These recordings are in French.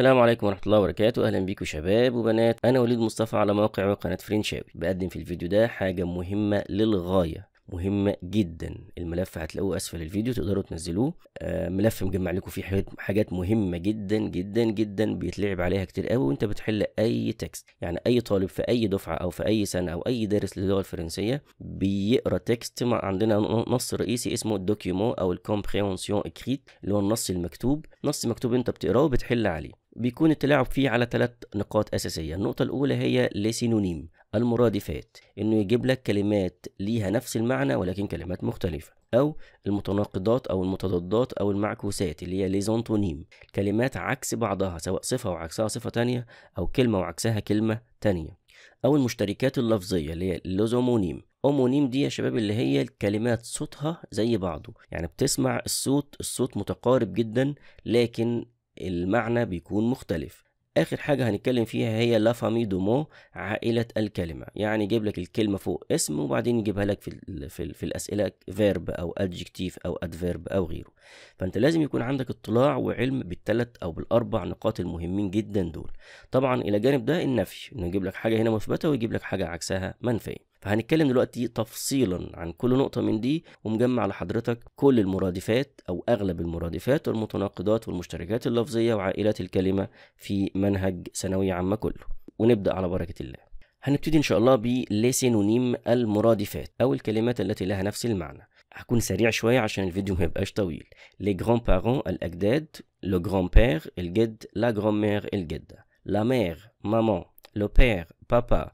السلام عليكم ورحمة الله وبركاته أهلا بيكم شباب وبنات أنا وليد مصطفى على موقع وقناة فرينشاوي بقدم في الفيديو ده حاجة مهمة للغاية مهمة جدا الملف هتلاقوه اسفل الفيديو تقدروا تنزلوه آه، ملف مجمع لكم فيه حاجات مهمة جدا جدا جدا بيتلعب عليها كتير قوي وانت بتحل اي تكست يعني اي طالب في اي دفعة او في اي سنة او اي دارس للغة الفرنسية بيقرا تكست مع عندنا نص رئيسي اسمه الدوكيومون او الكومبريونسيون اكريت اللي هو النص المكتوب نص مكتوب انت بتقراه وبتحل عليه بيكون التلاعب فيه على ثلاث نقاط أساسية النقطة الأولى هي لسينونيم المرادفات انه يجيب لك كلمات ليها نفس المعنى ولكن كلمات مختلفة او المتناقضات او المتضادات او المعكوسات اللي هي ليزونتونيم كلمات عكس بعضها سواء صفة وعكسها صفة تانية او كلمة وعكسها كلمة تانية او المشتركات اللفظية اللي هي لوزومونيم اومونيم دي يا شباب اللي هي الكلمات صوتها زي بعضه يعني بتسمع الصوت الصوت متقارب جدا لكن المعنى بيكون مختلف اخر حاجه هنتكلم فيها هي لا فامي دومو عائله الكلمه يعني يجيب لك الكلمه فوق اسم وبعدين يجيبها لك في الـ في, الـ في الاسئله فيرب او ادجكتيف او ادفيرب او غيره فانت لازم يكون عندك اطلاع وعلم بالثلاث او بالاربع نقاط المهمين جدا دول طبعا الى جانب ده النفي انه يجيب لك حاجه هنا مثبته ويجيب لك حاجه عكسها منفيه فهنتكلم دلوقتي تفصيلا عن كل نقطة من دي ومجمع لحضرتك كل المرادفات أو أغلب المرادفات والمتناقضات والمشتركات اللفظية وعائلات الكلمة في منهج ثانوية عامة كله ونبدأ على بركة الله هنبتدي إن شاء الله بلسينونيم المرادفات أو الكلمات التي لها نفس المعنى هكون سريع شوية عشان الفيديو ما يبقاش طويل لي جران بارون الأجداد لو جران بير الجد لا جران مير الجدة لا مير مامون لو بير بابا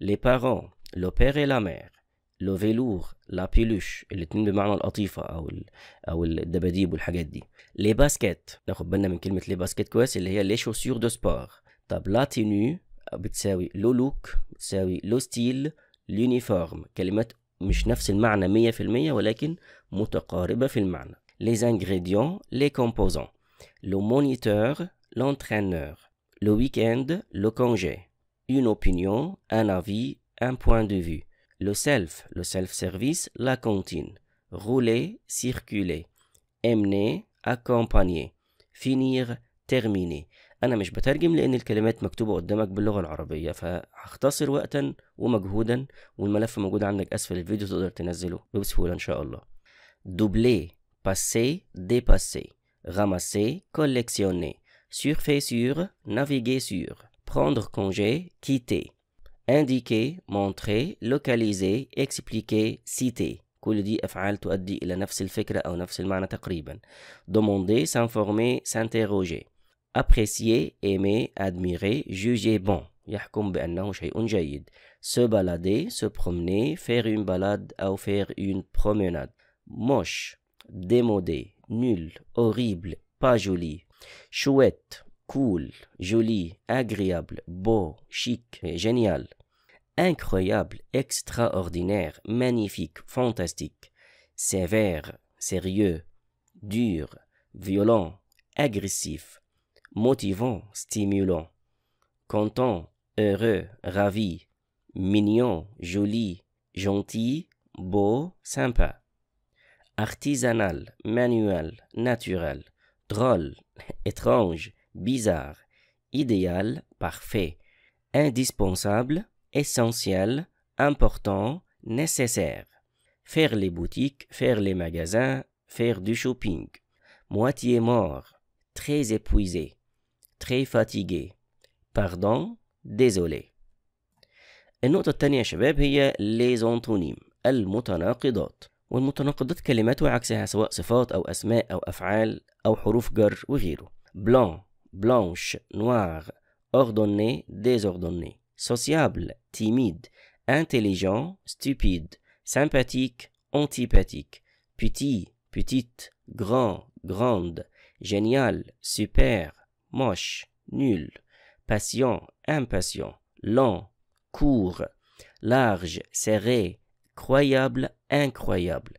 لي بارون Le père et la mère. Le velours. La peluche. Les deux ont le mot de la peluche. Ou les deux. Les baskets. On a pris la parole Les baskets. C'est les chaussures de sport. La tenue. C'est le look. C'est le style. L'uniforme. Les mots ne sont pas les mêmes. 100%. Mais ils sont proches. Les ingrédients. Les composants. Le moniteur. L'entraîneur. Le week-end. Le congé. Une opinion. Un avis un point de vue. Le self, le self-service, la comptine. Rouler, circuler. emmener, accompagner. finir, terminer. أنا مش بترجم لأن الكلمات مكتوبة قدامك باللغة العربية فهختصر وقتا ومجهودا والملف موجود عندك أسفل الفيديو تقدر تنزله بسهولة إن شاء الله. Doubler passer, dépasser, ramasser, collectionner, surfer sur, naviguer sur, prendre congé, quitter, indiquer, montrer, localiser, expliquer, citer. demander, s'informer, s'interroger apprécier, aimer, admirer, juger bon se balader, se promener, faire une balade ou faire une promenade moche, démodé, nul, horrible, pas joli chouette, cool, joli, agréable, beau, chic, génial, incroyable, extraordinaire, magnifique, fantastique, sévère, sérieux, dur, violent, agressif, motivant, stimulant, content, heureux, ravi, mignon, joli, gentil, beau, sympa, artisanal, manuel, naturel, drôle, étrange, bizarre, idéal, parfait, indispensable, essentiel, important, nécessaire. Faire les boutiques, faire les magasins, faire du shopping. Moitié mort, très épuisé, très fatigué. Pardon, désolé. les الثانية les شباب هي les والمتناقضات كلمات وعكسها سواء صفات أو أسماء أو أفعال أو حروف جر وغيره blanche, noire, ordonnée, désordonnée, sociable, timide, intelligent, stupide, sympathique, antipathique, petit, petite, grand, grande, génial, super, moche, nul, patient, impatient, lent, court, large, serré, croyable, incroyable,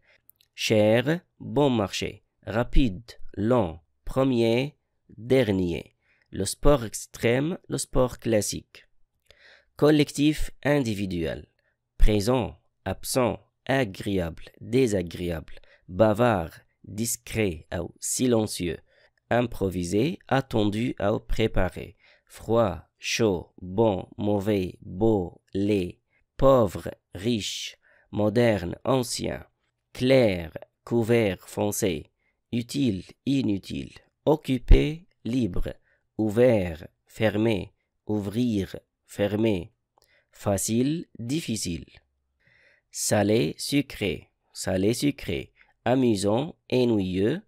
cher, bon marché, rapide, lent, premier, dernier, le sport extrême, le sport classique. Collectif individuel, présent, absent, agréable, désagréable, bavard, discret ou silencieux, improvisé, attendu ou préparé, froid, chaud, bon, mauvais, beau, laid, pauvre, riche, moderne, ancien, clair, couvert, foncé, utile, inutile occupé, libre, ouvert, fermé, ouvrir, fermé, facile, difficile, salé, sucré, salé, sucré, amusant, ennuyeux,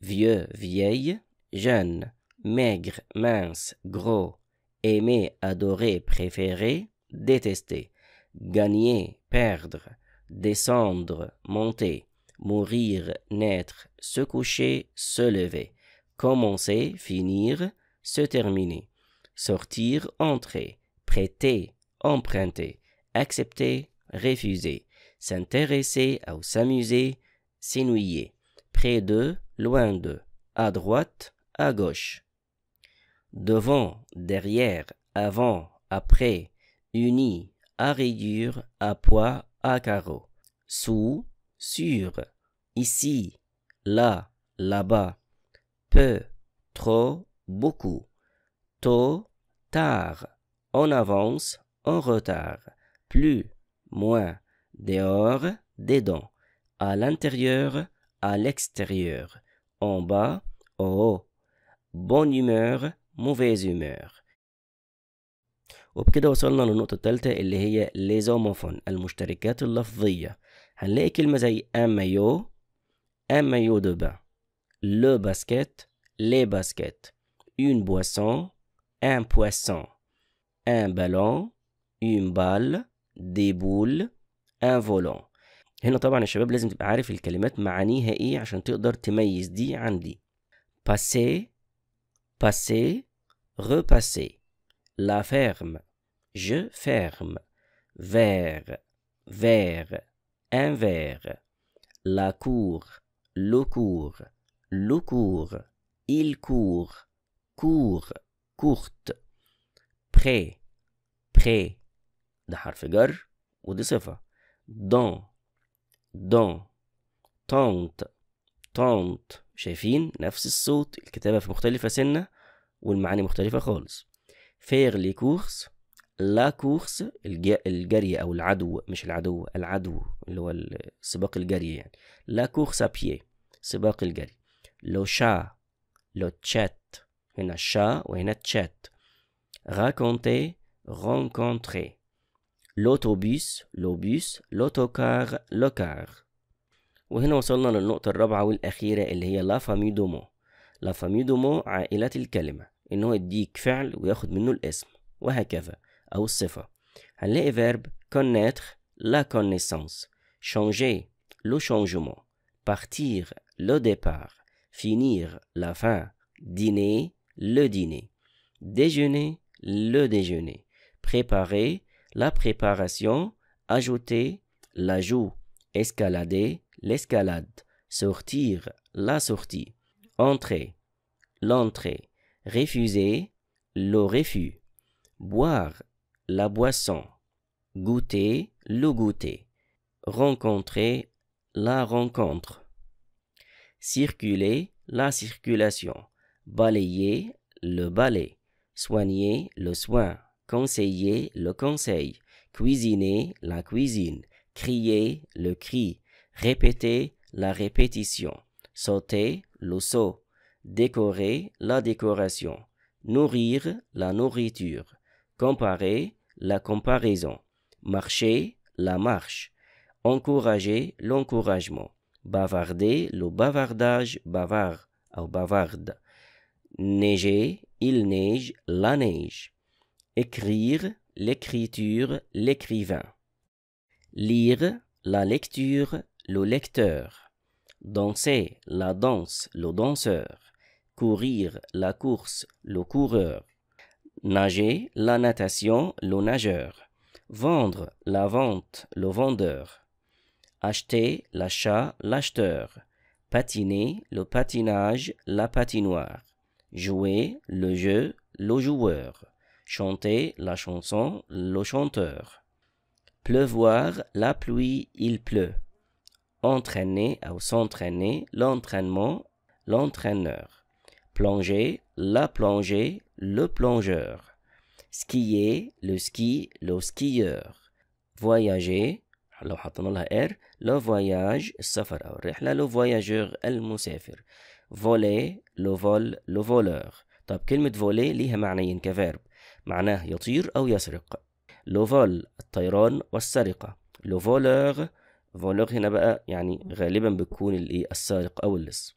vieux, vieille, jeune, maigre, mince, gros, aimé, adoré, préféré, détesté, gagner, perdre, descendre, monter, mourir, naître, se coucher, se lever, commencer, finir, se terminer, sortir, entrer, prêter, emprunter, accepter, refuser, s'intéresser ou s'amuser, s'ennuyer, près de, loin de, à droite, à gauche. Devant, derrière, avant, après, uni, à réduire, à poids, à carreaux, Sous, sur, ici, là, là-bas peu, trop, beaucoup, tôt, tard, en avance, en retard, plus, moins, dehors, dedans, à l'intérieur, à l'extérieur, en bas, en haut, bonne humeur, mauvaise humeur. وبكده وصلنا للنقطة التالتة اللي هي ليزوموفون المشتركات اللفظية هنلاقي كلمة زي أمايو أمايو دو بان le basket, les baskets, une boisson, un poisson, un ballon, une balle, des boules, un volant هنا طبعا يا شباب لازم تبقى عارف الكلمات معانيها ايه عشان تقدر تميز دي عن دي passer passer repasser la ferme je ferme vers vers un verre la cour le cours le cours, il court, court, courte. près, près ده حرف جر ودي صفة dans, dans, tente, tente شايفين نفس الصوت الكتابة في مختلفة سنة والمعاني مختلفة خالص faire les courses لا كورس الجري او العدو مش العدو العدو اللي هو سباق الجري يعني لا كورس ابيي سباق الجري Le chat, chat un chat ou une chat. Raconter, rencontrer. L'autobus, l'obus, l'autocar, l'ocar. Car وصلنا للنقطة الرابعة والأخيرة اللي هي la famille du mot. La famille du mot عائلة الكلمة. إنه يديك فعل وياخد منه الاسم وهكذا أو الصفة. هنلاقي verb connaître, la connaissance. Changer, le changement. Partir, le départ finir, la fin, dîner, le dîner, déjeuner, le déjeuner, préparer, la préparation, ajouter, l'ajout, escalader, l'escalade, sortir, la sortie, entrer, l'entrée, refuser, le refus, boire, la boisson, goûter, le goûter, rencontrer, la rencontre, circuler, la circulation. Balayer, le balai. Soigner, le soin. Conseiller, le conseil. Cuisiner, la cuisine. Crier, le cri. Répéter, la répétition. Sauter, le saut. Décorer, la décoration. Nourrir, la nourriture. Comparer, la comparaison. Marcher, la marche. Encourager, l'encouragement. Bavarder, le bavardage, bavard au bavarde. Neiger, il neige, la neige. Écrire, l'écriture, l'écrivain. Lire, la lecture, le lecteur. Danser, la danse, le danseur. Courir, la course, le coureur. Nager, la natation, le nageur. Vendre, la vente, le vendeur acheter, l'achat, l'acheteur, patiner, le patinage, la patinoire, jouer, le jeu, le joueur, chanter, la chanson, le chanteur, pleuvoir, la pluie, il pleut, entraîner ou s'entraîner, l'entraînement, l'entraîneur, plonger, la plongée, le plongeur, skier, le ski, le skieur, voyager, لو حطينا لها اير لو فواياج السفر أو الرحلة لو فواياجور المسافر فولي لو فول لو فولور طب كلمة فولي ليها معنيين كفيرب معناه يطير أو يسرق لو فول الطيران والسرقة لو فولور فولور هنا بقى يعني غالبا بتكون الايه السارق أو اللص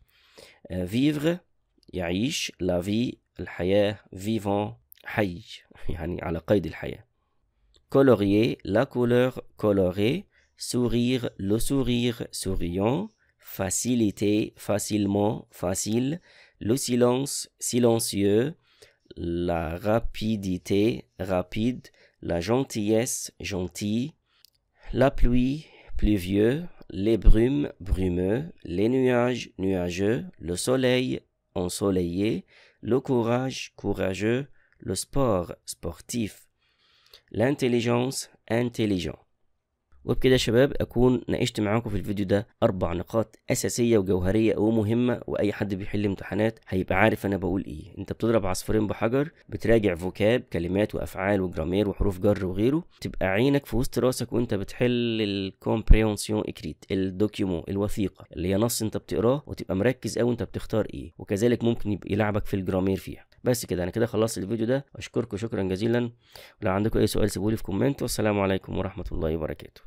فيفغ آه، يعيش لا في الحياة فيفون حي يعني على قيد الحياة colorier, la couleur colorée, sourire, le sourire souriant, facilité, facilement, facile, le silence, silencieux, la rapidité, rapide, la gentillesse, gentille, la pluie, pluvieux, les brumes, brumeux, les nuages, nuageux, le soleil, ensoleillé, le courage, courageux, le sport, sportif, الانتليجنس انتليجون وبكده شباب اكون ناقشت معاكم في الفيديو ده اربع نقاط اساسيه وجوهريه ومهمه واي حد بيحل امتحانات هيبقى عارف انا بقول ايه انت بتضرب عصفورين بحجر بتراجع فوكاب كلمات وافعال وجرامير وحروف جر وغيره تبقى عينك في وسط راسك وانت بتحل الكومبريونسيون اكريت الدوكيومون الوثيقه اللي هي نص انت بتقراه وتبقى مركز قوي انت بتختار ايه وكذلك ممكن يبقى يلعبك في الجرامير فيها بس كده انا كده خلصت الفيديو ده اشكركم شكرا جزيلا ولو عندكم اي سؤال سيبولي في كومنت والسلام عليكم ورحمه الله وبركاته